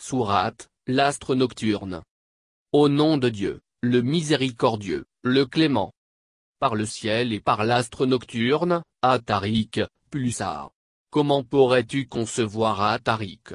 Sourate, l'astre nocturne. Au nom de Dieu, le miséricordieux, le clément. Par le ciel et par l'astre nocturne, Atarik, pulsar. Comment pourrais-tu concevoir Atarik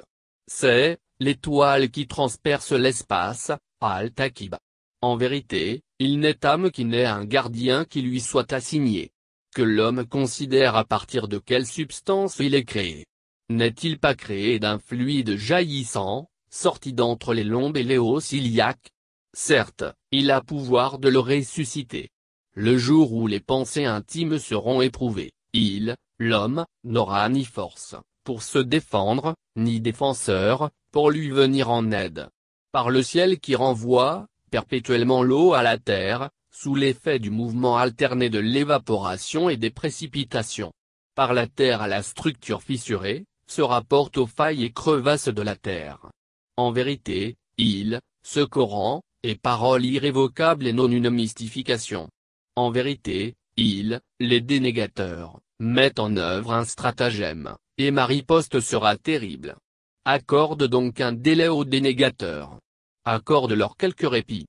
C'est, l'étoile qui transperce l'espace, Al-Takib. En vérité, il n'est âme qui n'ait un gardien qui lui soit assigné. Que l'homme considère à partir de quelle substance il est créé. N'est-il pas créé d'un fluide jaillissant, sorti d'entre les lombes et les hauts ciliaques Certes, il a pouvoir de le ressusciter. Le jour où les pensées intimes seront éprouvées, il, l'homme, n'aura ni force, pour se défendre, ni défenseur, pour lui venir en aide. Par le ciel qui renvoie, perpétuellement l'eau à la terre, sous l'effet du mouvement alterné de l'évaporation et des précipitations. Par la terre à la structure fissurée, se rapporte aux failles et crevasses de la terre. En vérité, il, ce Coran, est parole irrévocable et non une mystification. En vérité, ils, les dénégateurs, mettent en œuvre un stratagème, et Marie-Poste sera terrible. Accorde donc un délai aux dénégateurs. Accorde leur quelques répits.